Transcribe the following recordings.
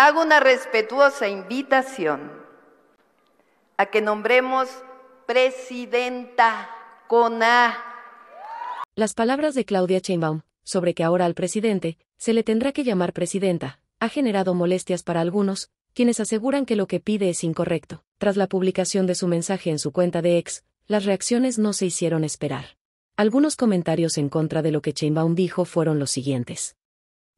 hago una respetuosa invitación a que nombremos presidenta con A. Las palabras de Claudia Sheinbaum sobre que ahora al presidente se le tendrá que llamar presidenta ha generado molestias para algunos, quienes aseguran que lo que pide es incorrecto. Tras la publicación de su mensaje en su cuenta de ex, las reacciones no se hicieron esperar. Algunos comentarios en contra de lo que Sheinbaum dijo fueron los siguientes.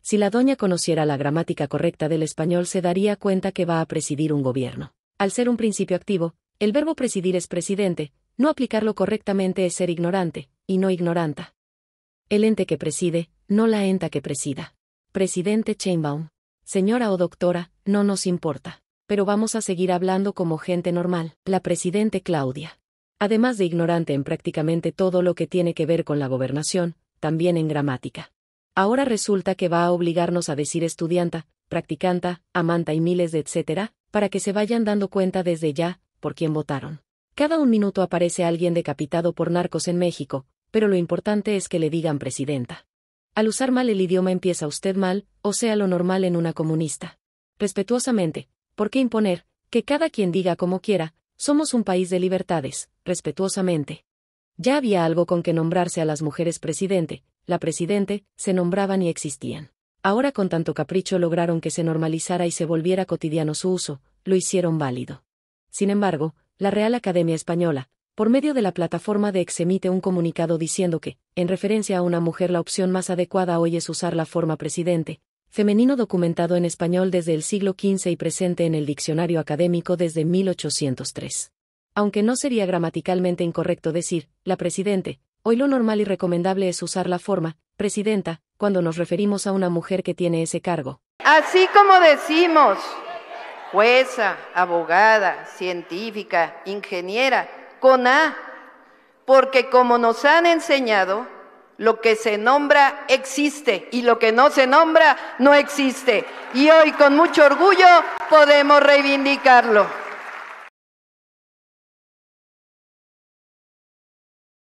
Si la doña conociera la gramática correcta del español se daría cuenta que va a presidir un gobierno. Al ser un principio activo, el verbo presidir es presidente, no aplicarlo correctamente es ser ignorante, y no ignoranta. El ente que preside, no la enta que presida. Presidente Chainbaum. Señora o doctora, no nos importa. Pero vamos a seguir hablando como gente normal, la presidente Claudia. Además de ignorante en prácticamente todo lo que tiene que ver con la gobernación, también en gramática. Ahora resulta que va a obligarnos a decir estudianta, practicanta, amanta y miles de etcétera, para que se vayan dando cuenta desde ya, por quién votaron. Cada un minuto aparece alguien decapitado por narcos en México, pero lo importante es que le digan presidenta. Al usar mal el idioma empieza usted mal, o sea lo normal en una comunista. Respetuosamente, ¿por qué imponer, que cada quien diga como quiera, somos un país de libertades, respetuosamente? Ya había algo con que nombrarse a las mujeres presidente, la presidente, se nombraban y existían. Ahora con tanto capricho lograron que se normalizara y se volviera cotidiano su uso, lo hicieron válido. Sin embargo, la Real Academia Española, por medio de la plataforma de emite un comunicado diciendo que, en referencia a una mujer la opción más adecuada hoy es usar la forma presidente, femenino documentado en español desde el siglo XV y presente en el diccionario académico desde 1803. Aunque no sería gramaticalmente incorrecto decir, la presidente, Hoy lo normal y recomendable es usar la forma, presidenta, cuando nos referimos a una mujer que tiene ese cargo. Así como decimos, jueza, abogada, científica, ingeniera, con A, porque como nos han enseñado, lo que se nombra existe y lo que no se nombra no existe. Y hoy con mucho orgullo podemos reivindicarlo.